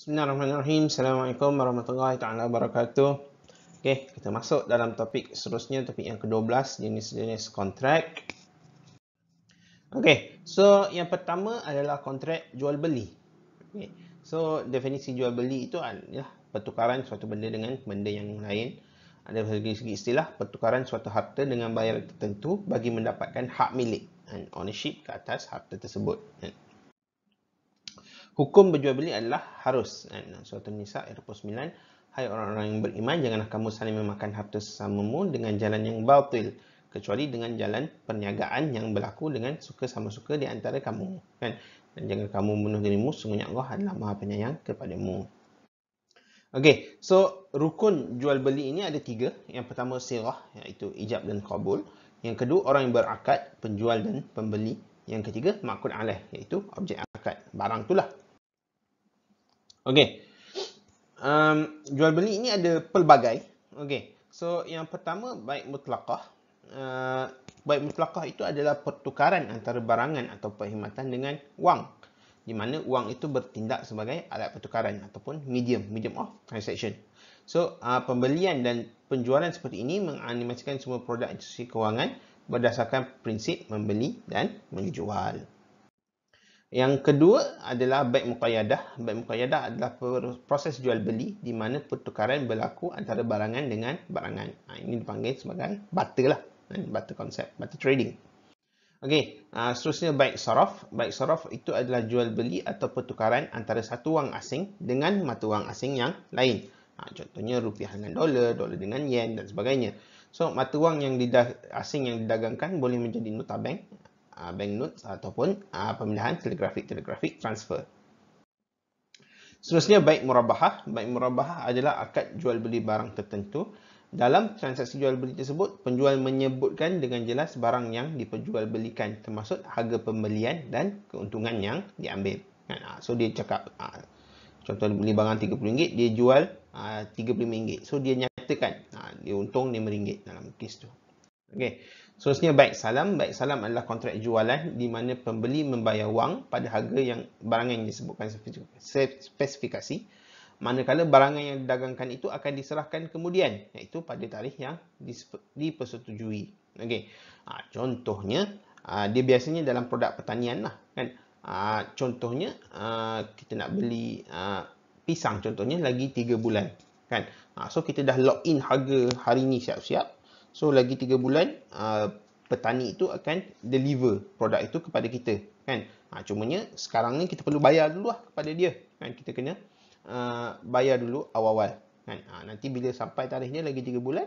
Bismillahirrahmanirrahim. Assalamualaikum warahmatullahi taala wabarakatuh. Okey, kita masuk dalam topik seterusnya, topik yang ke-12 jenis-jenis kontrak. Okey, so yang pertama adalah kontrak jual beli. Okey. So definisi jual beli itu adalah pertukaran suatu benda dengan benda yang lain. Ada segi, segi istilah pertukaran suatu harta dengan bayaran tertentu bagi mendapatkan hak milik and ownership ke atas harta tersebut hukum berjual beli adalah harus. Eh, Surah An-Nisa ayat 29. Hai orang-orang yang beriman, janganlah kamu saling memakan harta sesamamu dengan jalan yang batil kecuali dengan jalan perniagaan yang berlaku dengan suka sama suka di antara kamu. Kan? Dan jangan kamu bunuh dirimu, sungguhnya Allah adalah maha penyayang kepadamu. Okey, so rukun jual beli ini ada tiga. Yang pertama sirah, iaitu ijab dan kabul. Yang kedua, orang yang berakad, penjual dan pembeli. Yang ketiga, makul alaih, iaitu objek alaih akad barang itulah. Okey. Um, jual beli ini ada pelbagai. Okay, So yang pertama baik mutlakah. Uh, baik mutlakah itu adalah pertukaran antara barangan atau perkhidmatan dengan wang. Di mana wang itu bertindak sebagai alat pertukaran ataupun medium, medium of transaction. So uh, pembelian dan penjualan seperti ini menganimasikan semua produk institusi kewangan berdasarkan prinsip membeli dan menjual. Yang kedua adalah baik muqayyadah. Baik muqayyadah adalah proses jual beli di mana pertukaran berlaku antara barangan dengan barangan. Ha, ini dipanggil sebagai barter lah. Ha, barter konsep, barter trading. Okey, ha, seterusnya baik saraf. Baik saraf itu adalah jual beli atau pertukaran antara satu wang asing dengan mata wang asing yang lain. Ha, contohnya rupiah dengan dolar, dolar dengan yen dan sebagainya. So, mata wang yang didah, asing yang didagangkan boleh menjadi nota bank uh, bank notes ataupun uh, pemindahan telegraphic telegraphic transfer. Seterusnya baik murabahah, baik murabahah adalah akad jual beli barang tertentu. Dalam transaksi jual beli tersebut, penjual menyebutkan dengan jelas barang yang diperjualbelikan termasuk harga pembelian dan keuntungan yang diambil. Kan? Ah, so dia cakap ah, contoh beli barang RM30, dia jual ah, RM35. So dia nyatakan dia untung RM5 dalam kes tu. Okey. Seterusnya baik salam, baik salam adalah kontrak jualan di mana pembeli membayar wang pada harga yang barangan yang disebutkan spesifikasi. Manakala barangan yang didagangkan itu akan diserahkan kemudian iaitu pada tarikh yang dipersetujui. Okey. Ha, contohnya ha, dia biasanya dalam produk pertanian lah kan. Ha, contohnya ha, kita nak beli ha, pisang contohnya lagi 3 bulan kan. Ha, so kita dah log in harga hari ni siap-siap So lagi 3 bulan uh, petani itu akan deliver produk itu kepada kita kan. Ha, cumanya sekarang ni kita perlu bayar dulu lah kepada dia kan. Kita kena uh, bayar dulu awal-awal kan. Ha, nanti bila sampai tarikhnya lagi 3 bulan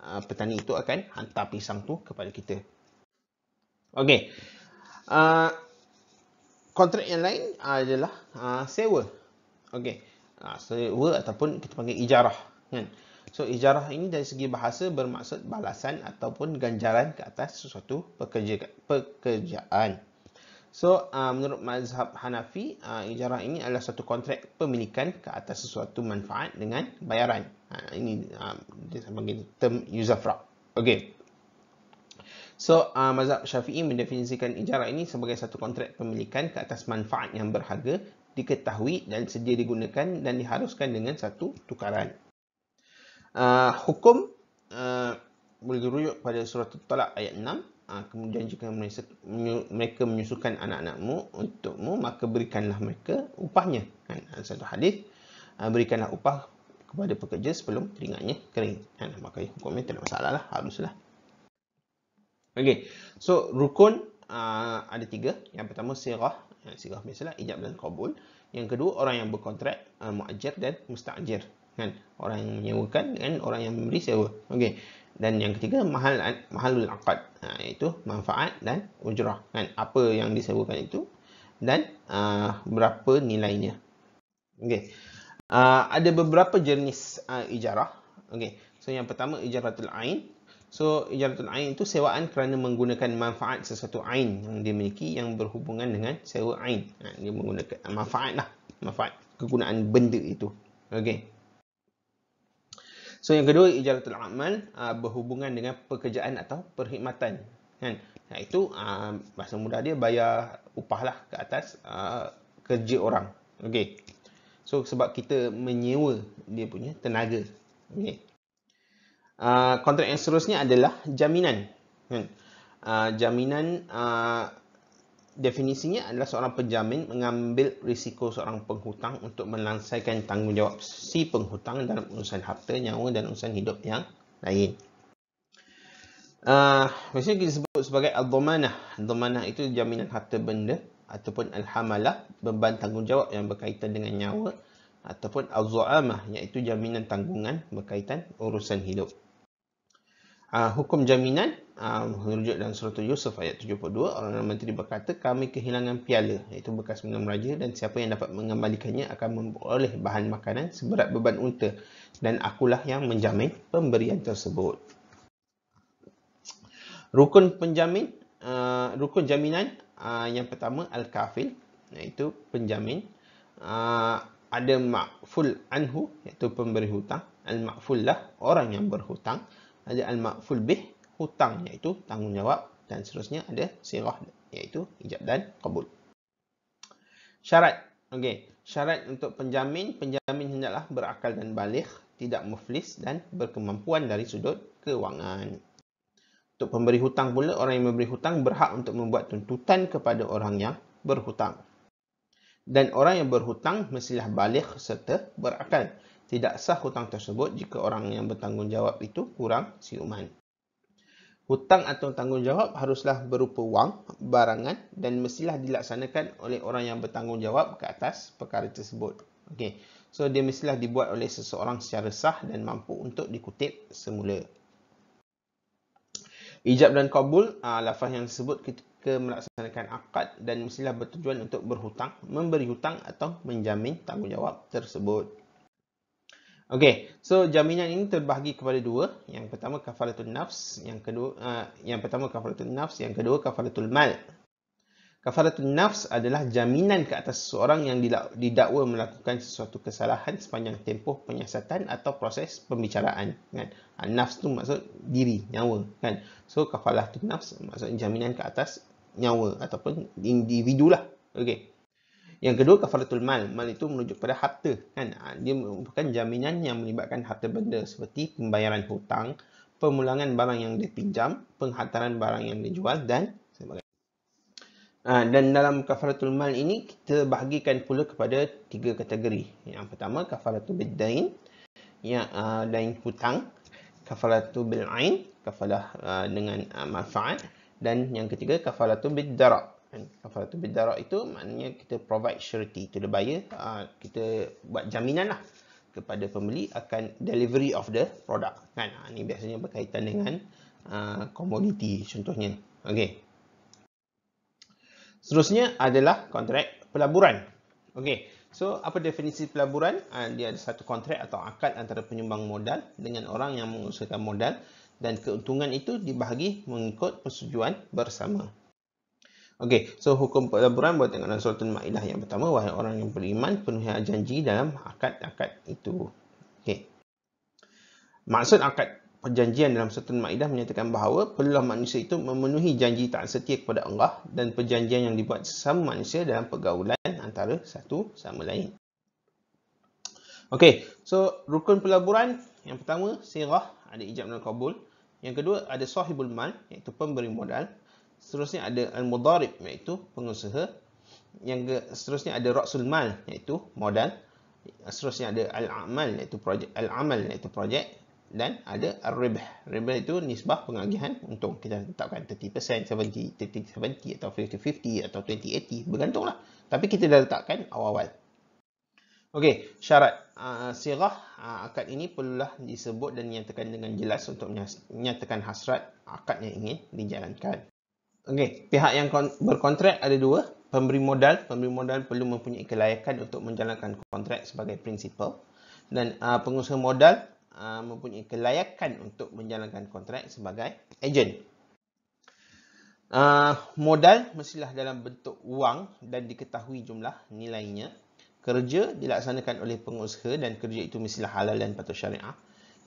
uh, petani itu akan hantar pisang tu kepada kita. Okey. Uh, kontrak yang lain adalah uh, sewa. Okey. Uh, sewa ataupun kita panggil ijarah kan. Uh, So ijarah ini dari segi bahasa bermaksud balasan ataupun ganjaran ke atas sesuatu pekerjaan. So uh, menurut mazhab Hanafi, uh, ijarah ini adalah satu kontrak pemilikan ke atas sesuatu manfaat dengan bayaran. Uh, ini uh, dia sebagai term usufruct. Okay. So uh, mazhab Syafi'i mendefinisikan ijarah ini sebagai satu kontrak pemilikan ke atas manfaat yang berharga diketahui dan sedia digunakan dan diharuskan dengan satu tukaran uh, hukum uh, boleh dirujuk pada surah Talak ayat 6 uh, ah, kemudian jika mereka menyusukan anak-anakmu untukmu maka berikanlah mereka upahnya kan satu hadis uh, berikanlah upah kepada pekerja sebelum keringatnya kering kan maka hukumnya tidak masalah lah haruslah okey so rukun uh, ada tiga yang pertama sirah sirah biasalah ijab dan kabul yang kedua orang yang berkontrak uh, muajir dan musta'jir kan orang yang menyewakan dan orang yang memberi sewa okey dan yang ketiga mahal mahalul aqad ha, iaitu manfaat dan ujrah kan apa yang disewakan itu dan uh, berapa nilainya okey uh, ah, ada beberapa jenis uh, ijarah okey so yang pertama ijaratul ain so ijaratul ain itu sewaan kerana menggunakan manfaat sesuatu ain yang dimiliki yang berhubungan dengan sewa ain ha, dia menggunakan manfaatlah manfaat kegunaan benda itu okey So yang kedua ijaratul amal uh, berhubungan dengan pekerjaan atau perkhidmatan kan. Nah itu uh, bahasa mudah dia bayar upahlah ke atas uh, kerja orang. Okey. So sebab kita menyewa dia punya tenaga. Okey. Uh, kontrak yang seterusnya adalah jaminan. Kan? Uh, jaminan uh, definisinya adalah seorang penjamin mengambil risiko seorang penghutang untuk melangsaikan tanggungjawab si penghutang dalam urusan harta, nyawa dan urusan hidup yang lain. Uh, biasanya kita sebut sebagai al-dhamanah. Dhamanah itu jaminan harta benda ataupun al-hamalah, beban tanggungjawab yang berkaitan dengan nyawa ataupun al-zu'amah iaitu jaminan tanggungan berkaitan urusan hidup. Ah, hukum jaminan uh, ah, merujuk dalam surah Yusuf ayat 72 orang menteri berkata kami kehilangan piala iaitu bekas minum raja dan siapa yang dapat mengembalikannya akan memperoleh bahan makanan seberat beban unta dan akulah yang menjamin pemberian tersebut rukun penjamin uh, rukun jaminan uh, yang pertama al-kafil iaitu penjamin uh, ada makful anhu iaitu pemberi hutang al-makfullah orang yang berhutang ada al-maful bih hutang iaitu tanggungjawab dan seterusnya ada sirah iaitu ijab dan qabul. Syarat. Okey, syarat untuk penjamin, penjamin hendaklah berakal dan baligh, tidak muflis dan berkemampuan dari sudut kewangan. Untuk pemberi hutang pula, orang yang memberi hutang berhak untuk membuat tuntutan kepada orang yang berhutang. Dan orang yang berhutang mestilah baligh serta berakal tidak sah hutang tersebut jika orang yang bertanggungjawab itu kurang siuman. Hutang atau tanggungjawab haruslah berupa wang, barangan dan mestilah dilaksanakan oleh orang yang bertanggungjawab ke atas perkara tersebut. Okey. So dia mestilah dibuat oleh seseorang secara sah dan mampu untuk dikutip semula. Ijab dan kabul, uh, lafaz yang disebut ketika melaksanakan akad dan mestilah bertujuan untuk berhutang, memberi hutang atau menjamin tanggungjawab tersebut. Okey, so jaminan ini terbahagi kepada dua. Yang pertama kafaratul nafs, yang kedua uh, yang pertama kafaratul nafs, yang kedua kafaratul mal. Kafaratul nafs adalah jaminan ke atas seseorang yang didakwa melakukan sesuatu kesalahan sepanjang tempoh penyiasatan atau proses pembicaraan. Kan? Ah, nafs tu maksud diri, nyawa. Kan? So, kafaratul nafs maksud jaminan ke atas nyawa ataupun individu lah. Okey. Yang kedua kafaratul mal. Mal itu menuju kepada harta. Kan? Ah, dia merupakan jaminan yang melibatkan harta benda seperti pembayaran hutang, pemulangan barang yang dipinjam, penghantaran barang yang dijual dan sebagainya. Ha, dan dalam kafaratul mal ini kita bahagikan pula kepada tiga kategori. Yang pertama kafaratul bidain yang uh, dain hutang, kafaratul bil ain kafalah uh, dengan uh, manfaat dan yang ketiga kafaratul bid darab kalau tu berdarah itu maknanya kita provide surety to the buyer uh, kita buat jaminan lah kepada pembeli akan delivery of the product kan ini ah, biasanya berkaitan dengan uh, commodity contohnya okey seterusnya adalah kontrak pelaburan okey so apa definisi pelaburan uh, dia ada satu kontrak atau akad antara penyumbang modal dengan orang yang mengusahakan modal dan keuntungan itu dibahagi mengikut persetujuan bersama Okey, so hukum pelaburan buat dengan dalam surat Ma'idah yang pertama, wahai orang yang beriman, penuhi janji dalam akad-akad itu. Okey. Maksud akad perjanjian dalam surat Ma'idah menyatakan bahawa perlulah manusia itu memenuhi janji tak setia kepada Allah dan perjanjian yang dibuat sesama manusia dalam pergaulan antara satu sama lain. Okey, so rukun pelaburan yang pertama, sirah, ada ijab dan kabul. Yang kedua, ada sahibul mal, iaitu pemberi modal. Seterusnya ada al-mudarib iaitu pengusaha. Yang ke, seterusnya ada raksul mal iaitu modal. Seterusnya ada al-amal iaitu projek. Al-amal iaitu projek. Dan ada al-ribah. Ribah itu nisbah pengagihan untung. Kita tetapkan 30%, 70%, 30%, 70%, 50%, 50% atau 20%, 80%. Bergantunglah. Tapi kita dah letakkan awal-awal. Okey, syarat uh, sirah uh, akad ini perlulah disebut dan nyatakan dengan jelas untuk menyatakan hasrat akad yang ingin dijalankan. Okey, pihak yang berkontrak ada dua. Pemberi modal, pemberi modal perlu mempunyai kelayakan untuk menjalankan kontrak sebagai prinsipal. Dan uh, pengusaha modal uh, mempunyai kelayakan untuk menjalankan kontrak sebagai agent. Uh, modal mestilah dalam bentuk wang dan diketahui jumlah nilainya. Kerja dilaksanakan oleh pengusaha dan kerja itu mestilah halal dan patut syariah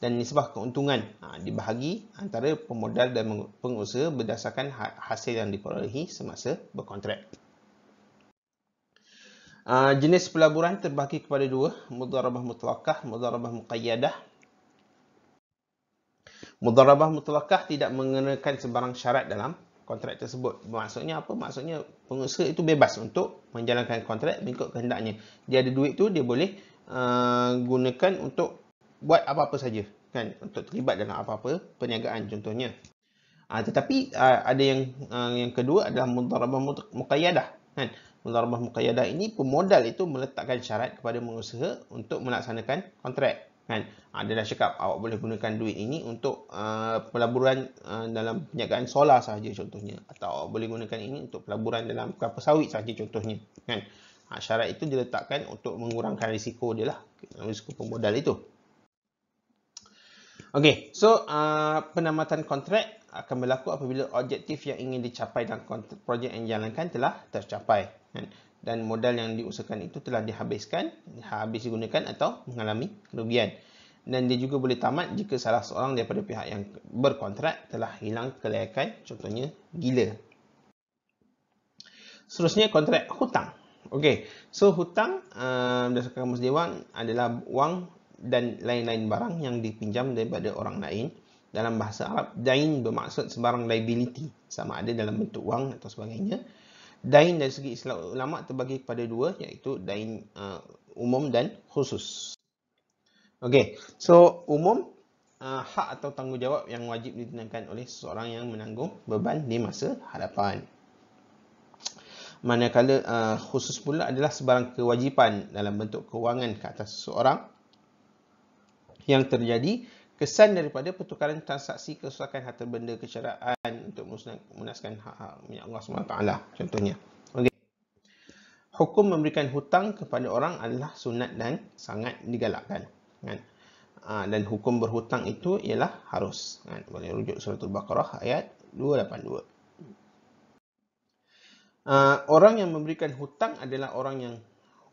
dan nisbah keuntungan ha, dibahagi antara pemodal dan pengusaha berdasarkan ha-, hasil yang diperolehi semasa berkontrak. Ha, jenis pelaburan terbagi kepada dua, mudarabah mutlakah, mudarabah muqayyadah. Mudarabah mutlakah tidak mengenakan sebarang syarat dalam kontrak tersebut. Maksudnya apa? Maksudnya pengusaha itu bebas untuk menjalankan kontrak mengikut kehendaknya. Dia ada duit tu dia boleh uh, gunakan untuk buat apa-apa saja kan untuk terlibat dalam apa-apa perniagaan contohnya. Ha, tetapi ha, ada yang ha, yang kedua adalah mudharabah muqayyadah kan. Mudharabah muqayyadah ini pemodal itu meletakkan syarat kepada pengusaha untuk melaksanakan kontrak kan. Ha, cakap awak boleh gunakan duit ini untuk ha, pelaburan ha, dalam perniagaan solar sahaja contohnya atau awak boleh gunakan ini untuk pelaburan dalam kelapa sawit sahaja contohnya kan. Ha, syarat itu diletakkan untuk mengurangkan risiko dia lah, risiko pemodal itu. Okey, so uh, penamatan kontrak akan berlaku apabila objektif yang ingin dicapai dan projek yang dijalankan telah tercapai kan? dan modal yang diusahakan itu telah dihabiskan, habis digunakan atau mengalami kerugian. Dan dia juga boleh tamat jika salah seorang daripada pihak yang berkontrak telah hilang kelayakan, contohnya gila. Seterusnya, kontrak hutang. Okey, so hutang uh, berdasarkan Kamus Dewan adalah wang dan lain-lain barang yang dipinjam daripada orang lain dalam bahasa Arab dain bermaksud sebarang liability sama ada dalam bentuk wang atau sebagainya dain dari segi Islam ulama terbagi kepada dua iaitu dain uh, umum dan khusus okey so umum uh, hak atau tanggungjawab yang wajib ditunaikan oleh seseorang yang menanggung beban di masa hadapan Manakala uh, khusus pula adalah sebarang kewajipan dalam bentuk kewangan ke atas seseorang yang terjadi kesan daripada pertukaran transaksi kesusahan harta benda kecerahan untuk memusnahkan hak-hak minyak Allah SWT contohnya okay. hukum memberikan hutang kepada orang adalah sunat dan sangat digalakkan kan? Ah, dan hukum berhutang itu ialah harus kan? boleh rujuk surat Al-Baqarah ayat 282 Uh, ah, orang yang memberikan hutang adalah orang yang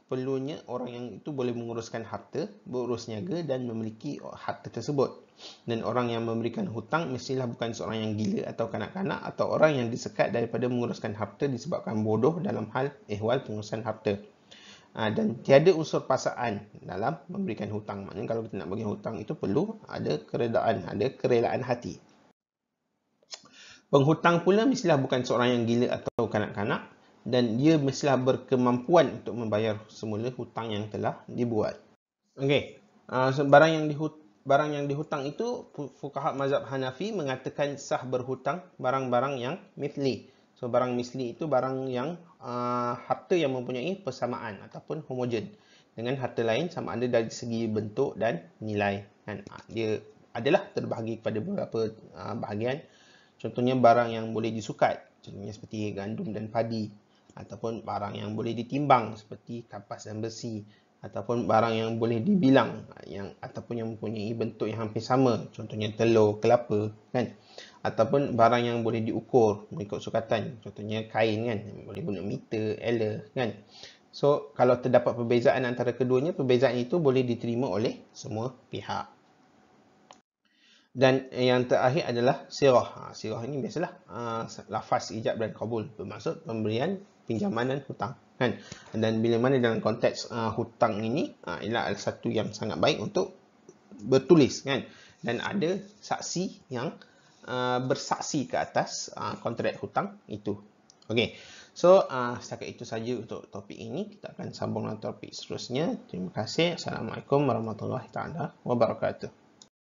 perlunya orang yang itu boleh menguruskan harta, berurus niaga dan memiliki harta tersebut. Dan orang yang memberikan hutang mestilah bukan seorang yang gila atau kanak-kanak atau orang yang disekat daripada menguruskan harta disebabkan bodoh dalam hal ehwal pengurusan harta. Ha, dan tiada unsur pasaan dalam memberikan hutang. Maknanya kalau kita nak bagi hutang itu perlu ada keredaan, ada kerelaan hati. Penghutang pula mestilah bukan seorang yang gila atau kanak-kanak dan dia mestilah berkemampuan untuk membayar semula hutang yang telah dibuat. Okey, uh, so barang yang dihut barang yang dihutang itu fuqaha mazhab Hanafi mengatakan sah berhutang barang-barang yang mithli. So barang mithli itu barang yang uh, harta yang mempunyai persamaan ataupun homogen dengan harta lain sama ada dari segi bentuk dan nilai kan. Ah, dia adalah terbahagi kepada beberapa uh, bahagian. Contohnya barang yang boleh disukat, contohnya seperti gandum dan padi ataupun barang yang boleh ditimbang seperti kapas dan besi ataupun barang yang boleh dibilang yang ataupun yang mempunyai bentuk yang hampir sama contohnya telur kelapa kan ataupun barang yang boleh diukur mengikut sukatan contohnya kain kan yang boleh guna meter ella kan so kalau terdapat perbezaan antara keduanya perbezaan itu boleh diterima oleh semua pihak dan yang terakhir adalah sirah. Ha, sirah ini biasalah ha, lafaz ijab dan kabul. Bermaksud pemberian pinjaman dan hutang. Kan? Dan bila mana dalam konteks ha, hutang ini, ha, ialah satu yang sangat baik untuk bertulis. Kan? Dan ada saksi yang ha, bersaksi ke atas ha, kontrak hutang itu. Okey. So, uh, setakat itu saja untuk topik ini. Kita akan sambung dengan topik seterusnya. Terima kasih. Assalamualaikum warahmatullahi taala. wabarakatuh.